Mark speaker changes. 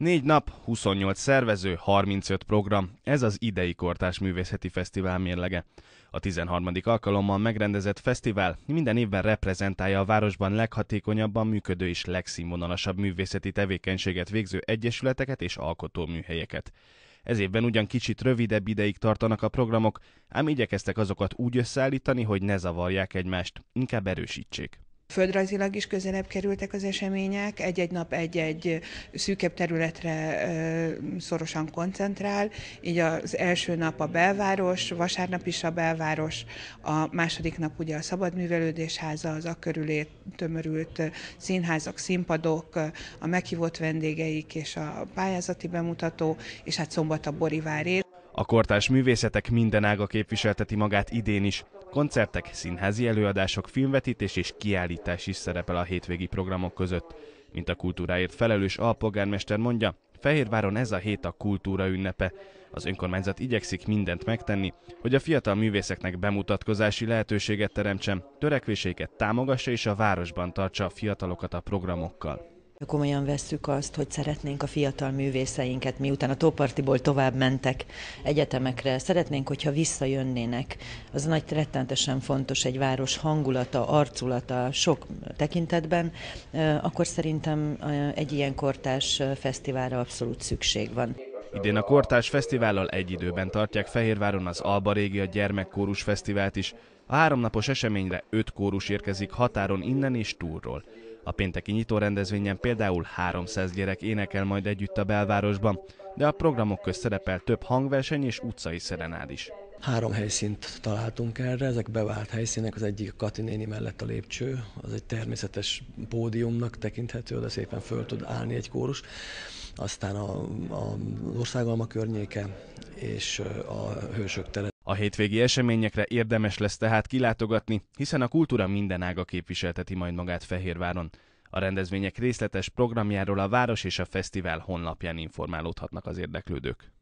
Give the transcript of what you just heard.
Speaker 1: Négy nap, 28 szervező, 35 program. Ez az idei Kortás Művészeti Fesztivál mérlege. A 13. alkalommal megrendezett fesztivál minden évben reprezentálja a városban leghatékonyabban működő és legszínvonalasabb művészeti tevékenységet végző egyesületeket és alkotóműhelyeket. Ez évben ugyan kicsit rövidebb ideig tartanak a programok, ám igyekeztek azokat úgy összeállítani, hogy ne zavarják egymást, inkább erősítsék.
Speaker 2: Földrajzilag is közelebb kerültek az események, egy-egy nap egy-egy szűkebb területre szorosan koncentrál, így az első nap a belváros, vasárnap is a belváros, a második nap ugye a szabadművelődés háza, az a körülé tömörült színházak, színpadok, a meghívott vendégeik és a pályázati bemutató, és hát szombat a Borivárért.
Speaker 1: A kortárs művészetek minden ága képviselteti magát idén is. Koncertek, színházi előadások, filmvetítés és kiállítás is szerepel a hétvégi programok között. Mint a kultúráért felelős alpolgármester mondja, Fehérváron ez a hét a kultúra ünnepe. Az önkormányzat igyekszik mindent megtenni, hogy a fiatal művészeknek bemutatkozási lehetőséget teremtsen, törekvéseiket támogassa és a városban tartsa a fiatalokat a programokkal.
Speaker 3: Komolyan vesszük azt, hogy szeretnénk a fiatal művészeinket, miután a Tópartiból tovább mentek egyetemekre, szeretnénk, hogyha visszajönnének. Az nagy rettentesen fontos egy város hangulata, arculata sok tekintetben, akkor szerintem egy ilyen kortás
Speaker 1: fesztiválra abszolút szükség van. Idén a Kortárs Fesztivállal egy időben tartják Fehérváron az Alba Régia Gyermekkórus Fesztivált is. A háromnapos eseményre öt kórus érkezik határon innen és túlról. A pénteki nyitó rendezvényen például 300 gyerek énekel majd együtt a belvárosban, de a programok közt szerepel több hangverseny és utcai szerenád is.
Speaker 4: Három helyszínt találtunk erre, ezek bevált helyszínek, az egyik a Kati néni mellett a lépcső, az egy természetes pódiumnak tekinthető, de szépen föl tud állni egy kórus aztán a, a országalma
Speaker 1: környéke
Speaker 4: és a
Speaker 1: hősök tere. A hétvégi eseményekre érdemes lesz tehát kilátogatni, hiszen a kultúra minden ága képviselteti majd magát Fehérváron. A rendezvények részletes programjáról a Város és a Fesztivál honlapján informálódhatnak az érdeklődők.